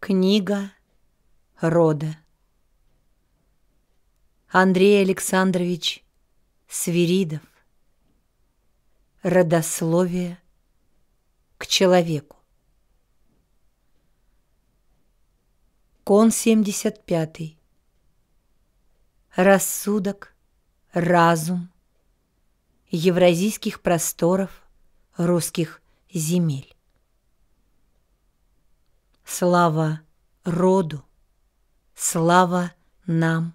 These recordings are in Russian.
Книга рода. Андрей Александрович Свиридов. Родословие к человеку. Кон 75. Рассудок, разум евразийских просторов русских земель. Слава роду, слава нам,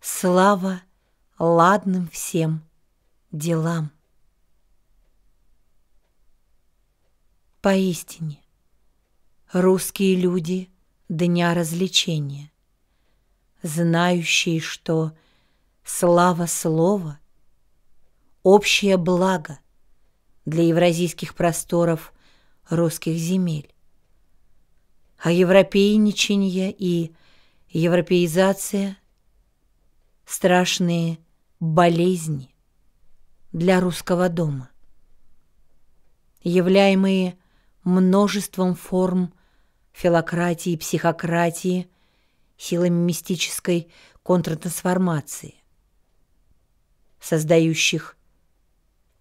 слава ладным всем делам. Поистине, русские люди дня развлечения, знающие, что слава слова — общее благо для евразийских просторов русских земель а европейничание и европеизация – страшные болезни для русского дома, являемые множеством форм филократии, психократии, силами мистической контртрансформации, создающих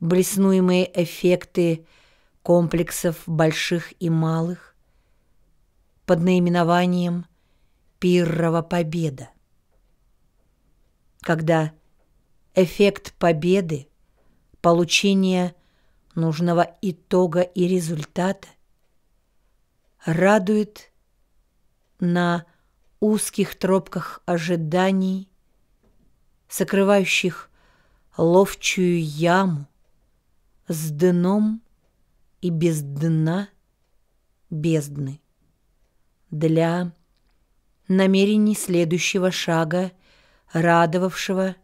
блеснуемые эффекты комплексов больших и малых, под наименованием «Пиррова победа». Когда эффект победы, получение нужного итога и результата радует на узких тропках ожиданий, сокрывающих ловчую яму с дном и без дна бездны для намерений следующего шага, радовавшего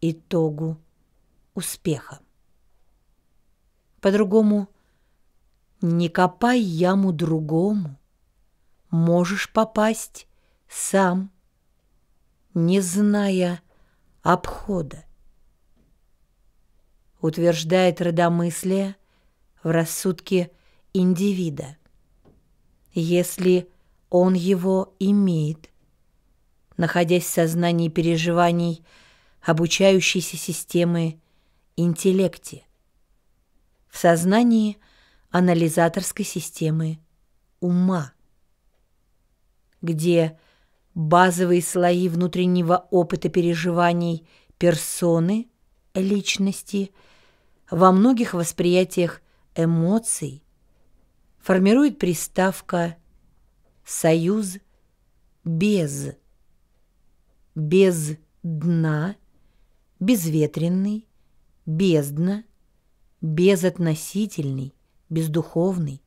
итогу успеха. По-другому, не копай яму другому, можешь попасть сам, не зная обхода. Утверждает родомыслие в рассудке индивида. Если он его имеет. Находясь в сознании переживаний обучающейся системы интеллекте, в сознании анализаторской системы ума, где базовые слои внутреннего опыта переживаний персоны, личности, во многих восприятиях эмоций формирует приставка союз без. Без дна, безветренный, бездна, безотносительный, бездуховный,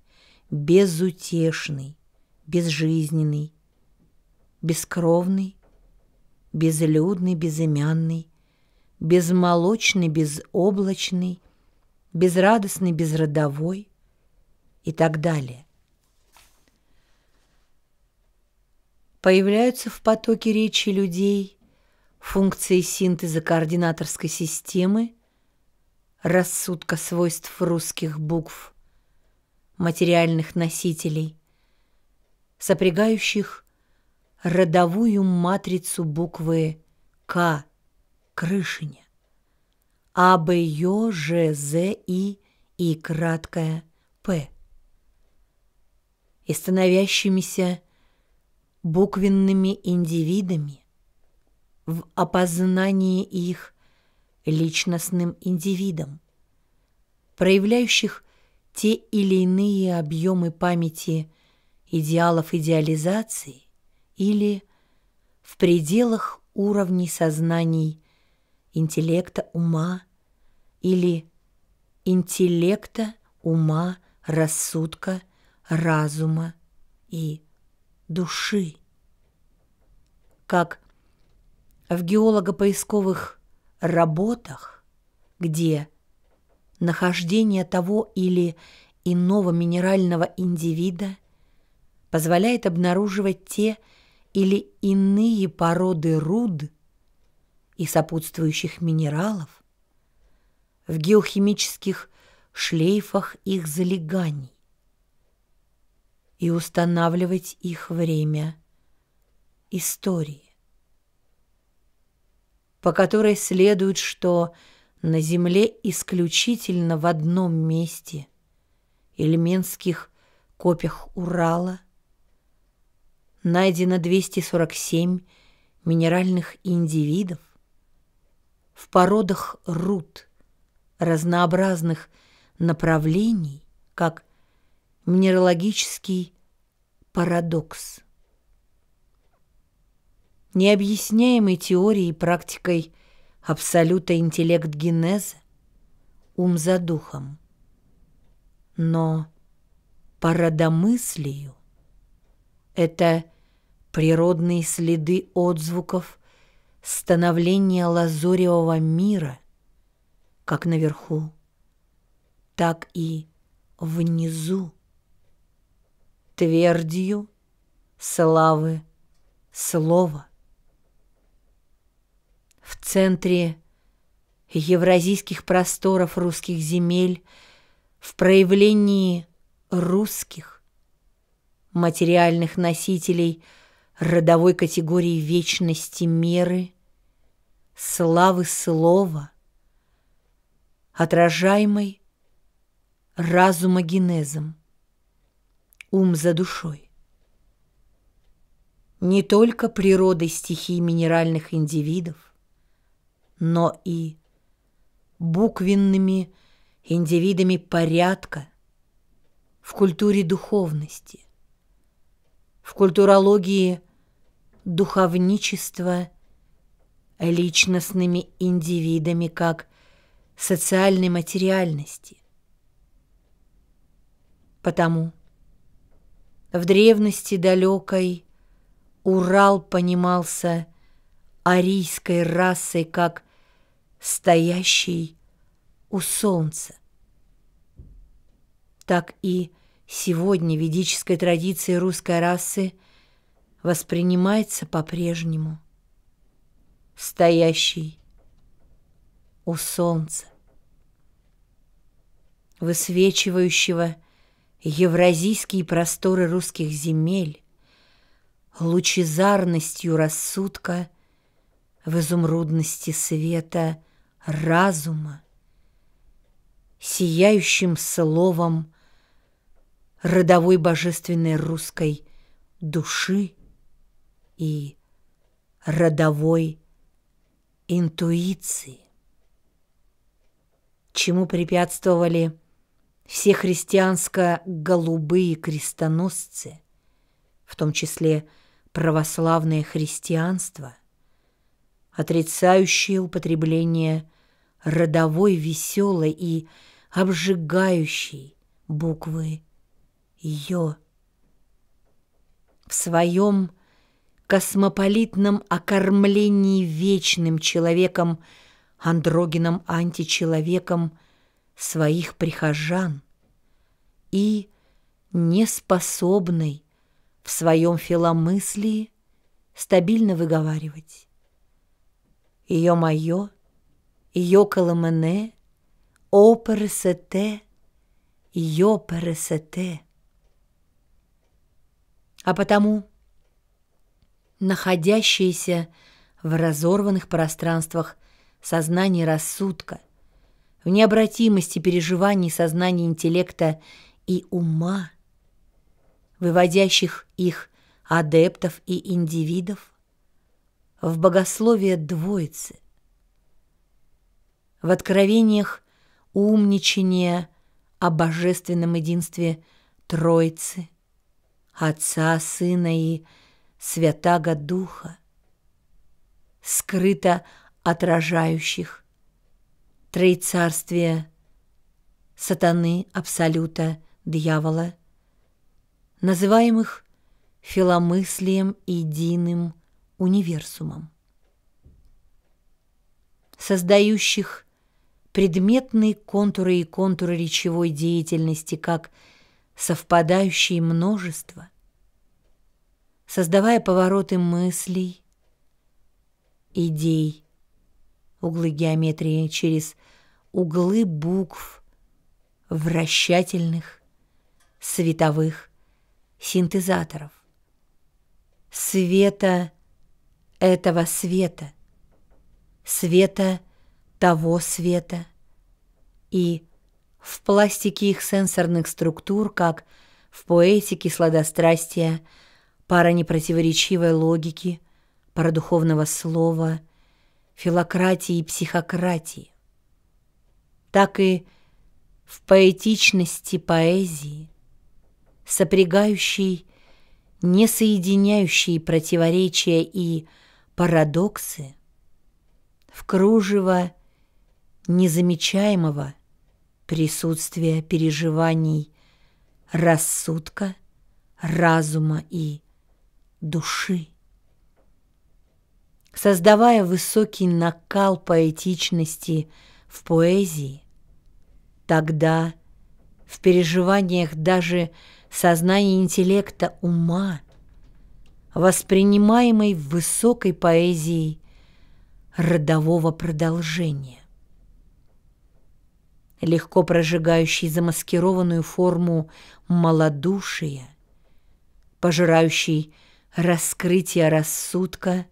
безутешный, безжизненный, бескровный, безлюдный, безымянный, безмолочный, безоблачный, безрадостный, безродовой и так далее. появляются в потоке речи людей функции синтеза координаторской системы, рассудка свойств русских букв, материальных носителей, сопрягающих родовую матрицу буквы К, крышиня, А, Б, Ё, Ж, З, И и краткое П и становящимися буквенными индивидами, в опознании их личностным индивидом, проявляющих те или иные объемы памяти идеалов идеализации или в пределах уровней сознаний интеллекта ума или интеллекта ума, рассудка, разума и души. Как в геолого-поисковых работах, где нахождение того или иного минерального индивида позволяет обнаруживать те или иные породы руд и сопутствующих минералов в геохимических шлейфах их залеганий и устанавливать их время истории, по которой следует, что на Земле исключительно в одном месте – Ильменских копях Урала – найдено 247 минеральных индивидов в породах руд разнообразных направлений, как Минералогический парадокс. Необъясняемой теорией и практикой абсолюта интеллект генеза, ум за духом. Но парадомыслию — это природные следы отзвуков становления лазуревого мира как наверху, так и внизу твердью славы слова. В центре евразийских просторов русских земель, в проявлении русских, материальных носителей родовой категории вечности меры, славы слова, отражаемой разума генезом ум за душой. Не только природой стихий минеральных индивидов, но и буквенными индивидами порядка в культуре духовности, в культурологии духовничества личностными индивидами как социальной материальности. Потому в древности далекой Урал понимался арийской расой как стоящий у солнца. Так и сегодня ведической традиции русской расы воспринимается по-прежнему стоящий у солнца, высвечивающего евразийские просторы русских земель лучезарностью рассудка, в изумрудности света разума, сияющим словом родовой божественной русской души и родовой интуиции, чему препятствовали – все христианско-голубые крестоносцы, в том числе православное христианство, отрицающее употребление родовой веселой и обжигающей буквы «Ё». В своем космополитном окормлении вечным человеком, андрогином античеловеком своих прихожан – и неспособный в своем филомыслии стабильно выговаривать. Ее мое, ее коломене, о пересете, ее пересете. А потому находящиеся в разорванных пространствах сознания рассудка, в необратимости переживаний сознания интеллекта и ума, выводящих их адептов и индивидов в богословие Двоицы, в откровениях умничания о божественном единстве Троицы, Отца, Сына и Святаго Духа, скрыто отражающих троицарствие сатаны, абсолюта дьявола, называемых филомыслием единым универсумом, создающих предметные контуры и контуры речевой деятельности как совпадающие множество, создавая повороты мыслей, идей, углы геометрии через углы букв, вращательных, световых синтезаторов. Света этого света, света того света и в пластике их сенсорных структур, как в поэтике сладострастия, пара непротиворечивой логики, пара духовного слова, филократии и психократии. Так и в поэтичности поэзии – сопрягающий, несоединяющие противоречия и парадоксы, в кружево незамечаемого присутствия переживаний рассудка, разума и души. Создавая высокий накал поэтичности в поэзии, тогда в переживаниях даже сознание интеллекта ума, воспринимаемой в высокой поэзии родового продолжения. Легко прожигающий замаскированную форму малодушия, пожирающий раскрытие рассудка,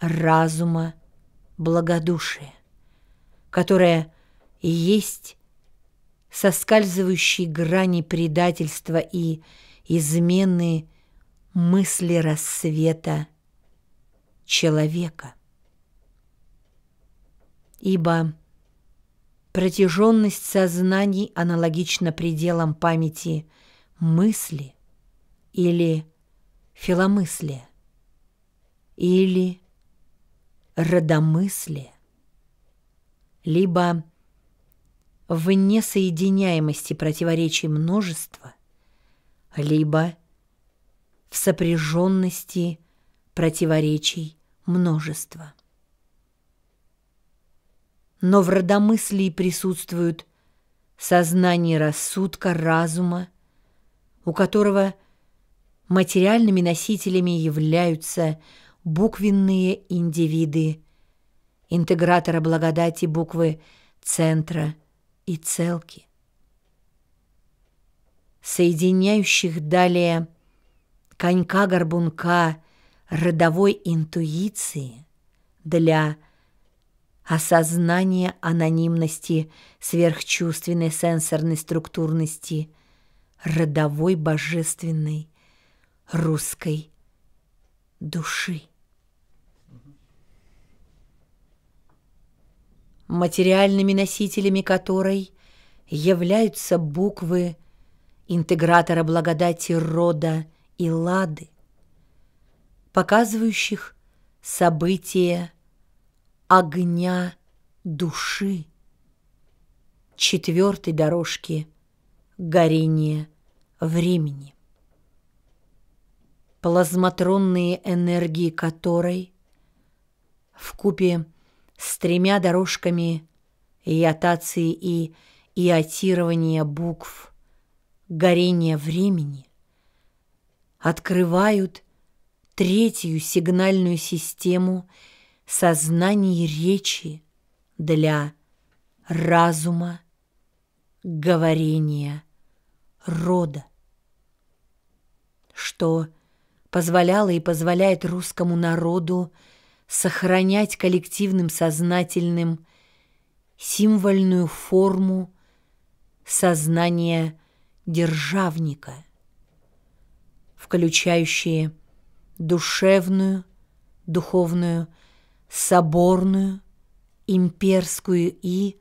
разума, благодушия, которое и есть соскальзывающей грани предательства и измены мысли рассвета человека. Ибо протяженность сознаний аналогична пределам памяти мысли или филомыслия или родомыслия, либо в несоединяемости противоречий множества, либо в сопряженности противоречий множества. Но в родомыслии присутствуют сознание рассудка, разума, у которого материальными носителями являются буквенные индивиды, интегратора благодати буквы центра – и целки, соединяющих далее конька-горбунка родовой интуиции для осознания анонимности сверхчувственной сенсорной структурности родовой божественной русской души. материальными носителями которой являются буквы интегратора благодати рода и лады, показывающих события огня души четвертой дорожки горения времени, плазматронные энергии которой в купе с тремя дорожками иотации и иотирования букв, горение времени, открывают третью сигнальную систему сознания речи для разума, говорения, рода, что позволяло и позволяет русскому народу – сохранять коллективным сознательным символьную форму сознания державника, включающие душевную, духовную, соборную, имперскую и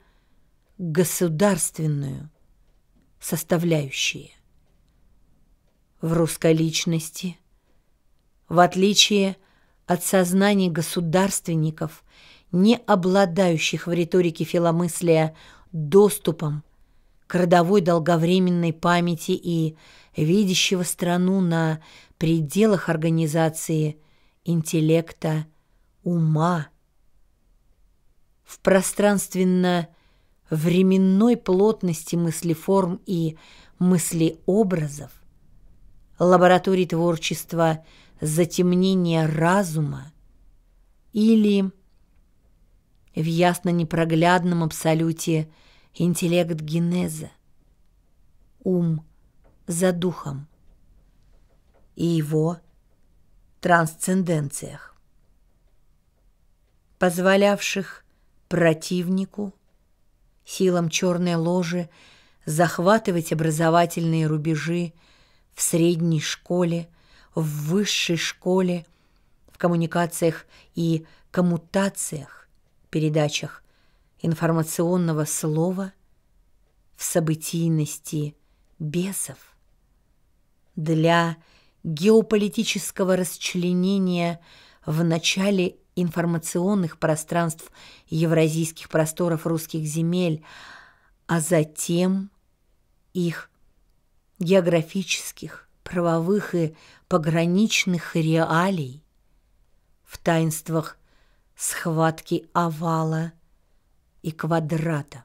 государственную составляющие. В русской личности, в отличие от от сознаний государственников, не обладающих в риторике филомыслия доступом к родовой долговременной памяти и видящего страну на пределах организации интеллекта, ума. В пространственно-временной плотности мыслеформ и мыслеобразов лаборатории творчества – затемнение разума или в ясно непроглядном абсолюте интеллект генеза, ум за духом и его трансценденциях, позволявших противнику, силам черной ложи захватывать образовательные рубежи в средней школе в высшей школе, в коммуникациях и коммутациях, передачах информационного слова, в событийности бесов. Для геополитического расчленения в начале информационных пространств евразийских просторов русских земель, а затем их географических, правовых и пограничных реалий, в таинствах схватки овала и квадрата,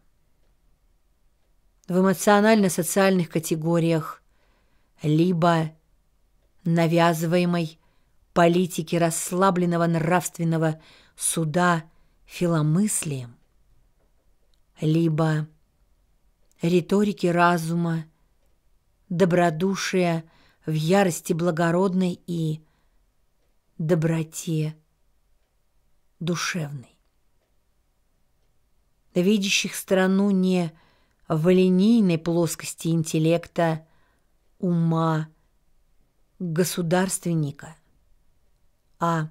в эмоционально-социальных категориях либо навязываемой политике расслабленного нравственного суда филомыслием, либо риторики разума, добродушия – в ярости благородной и доброте душевной. Видящих страну не в линейной плоскости интеллекта, ума, государственника, а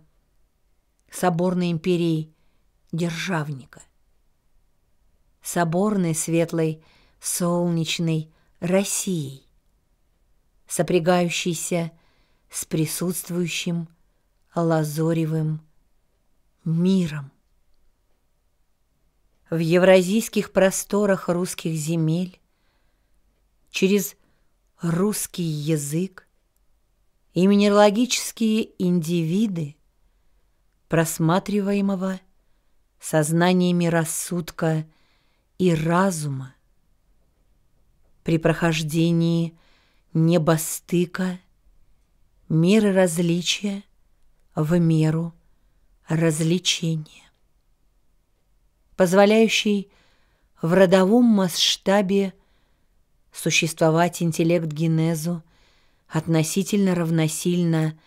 соборной империи державника. Соборной, светлой, солнечной Россией, сопрягающийся с присутствующим лазоревым миром. В евразийских просторах русских земель через русский язык и минералогические индивиды просматриваемого сознаниями рассудка и разума при прохождении – небостыка, мир различия в меру развлечения, позволяющий в родовом масштабе существовать интеллект генезу относительно равносильно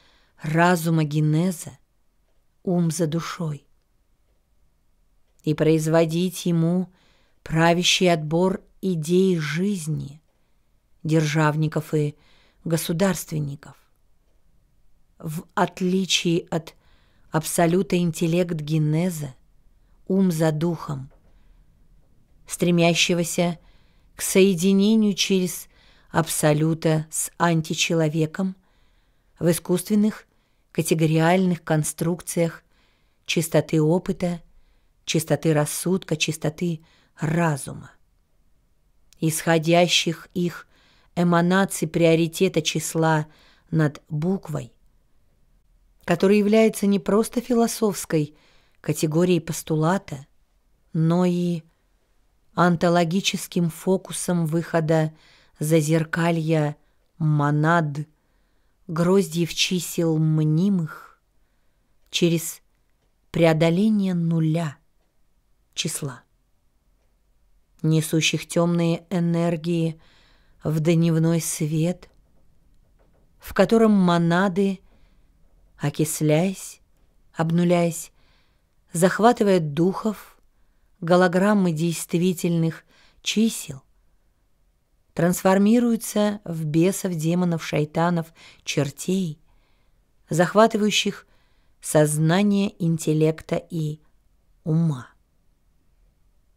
разума генеза, ум за душой, и производить ему правящий отбор идей жизни – державников и государственников. В отличие от абсолюта интеллект генеза, ум за духом, стремящегося к соединению через абсолюта с античеловеком в искусственных категориальных конструкциях чистоты опыта, чистоты рассудка, чистоты разума. Исходящих их эманации приоритета числа над буквой, который является не просто философской категорией постулата, но и антологическим фокусом выхода за зеркалья монад, гроздьев чисел мнимых, через преодоление нуля числа, несущих темные энергии – в дневной свет, в котором монады, окисляясь, обнуляясь, захватывает духов, голограммы действительных чисел, трансформируются в бесов, демонов, шайтанов, чертей, захватывающих сознание интеллекта и ума.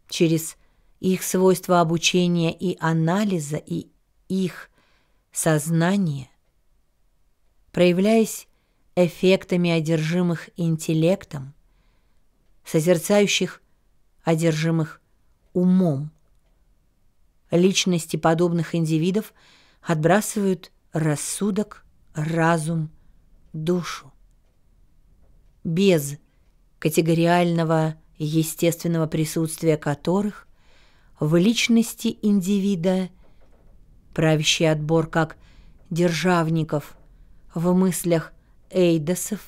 Через их свойства обучения и анализа и их сознание, проявляясь эффектами одержимых интеллектом, созерцающих одержимых умом. Личности подобных индивидов отбрасывают рассудок, разум, душу. Без категориального естественного присутствия которых в личности индивида – правящий отбор как державников в мыслях Эйдосов,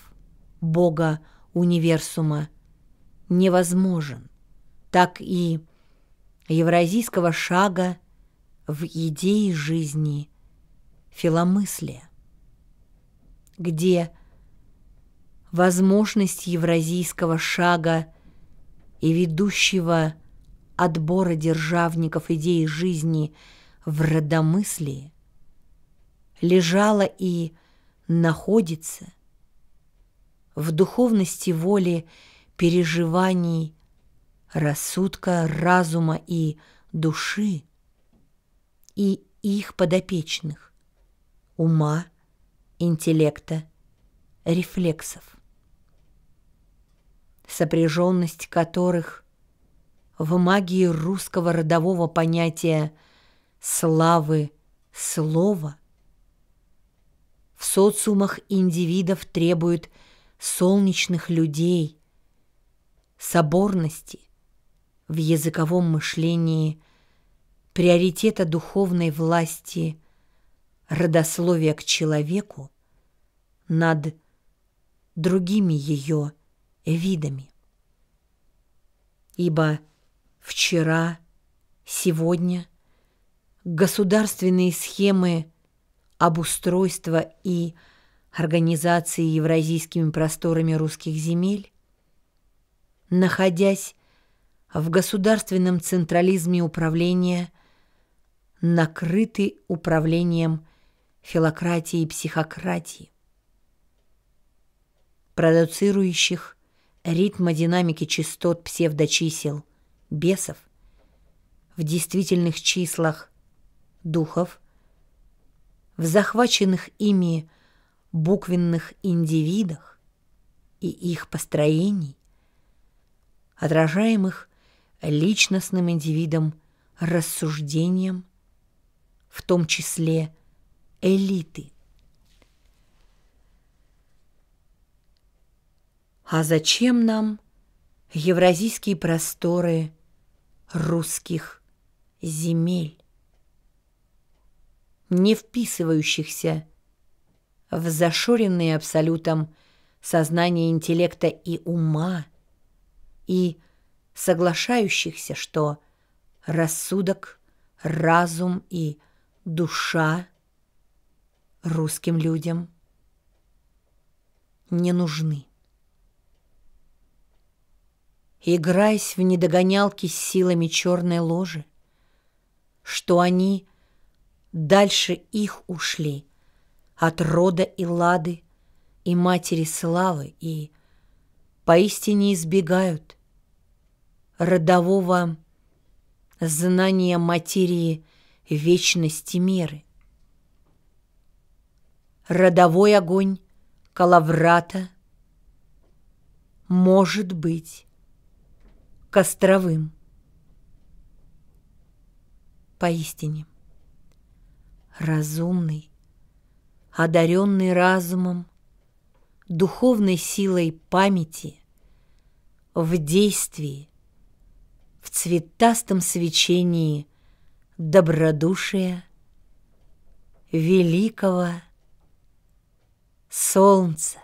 бога универсума, невозможен, так и евразийского шага в идее жизни филомыслия, где возможность евразийского шага и ведущего отбора державников идеи жизни – в родомыслии, лежала и находится в духовности воли, переживаний, рассудка, разума и души и их подопечных – ума, интеллекта, рефлексов, сопряженность которых в магии русского родового понятия – славы слова. В социумах индивидов требуют солнечных людей, соборности, в языковом мышлении, приоритета духовной власти, родословия к человеку над другими ее видами. Ибо вчера, сегодня – государственные схемы обустройства и организации евразийскими просторами русских земель, находясь в государственном централизме управления, накрыты управлением филократии и психократии, продуцирующих ритма динамики частот псевдочисел, бесов, в действительных числах – духов, в захваченных ими буквенных индивидах и их построений, отражаемых личностным индивидом рассуждением, в том числе элиты. А зачем нам евразийские просторы русских земель? не вписывающихся в зашоренные абсолютом сознание интеллекта и ума, и соглашающихся, что рассудок, разум и душа русским людям не нужны. Играясь в недогонялки с силами черной ложи, что они — Дальше их ушли от рода и лады, и матери славы, и поистине избегают родового знания материи вечности меры. Родовой огонь Калаврата может быть костровым. Поистине разумный, одаренный разумом, духовной силой памяти, в действии, в цветастом свечении добродушия великого солнца.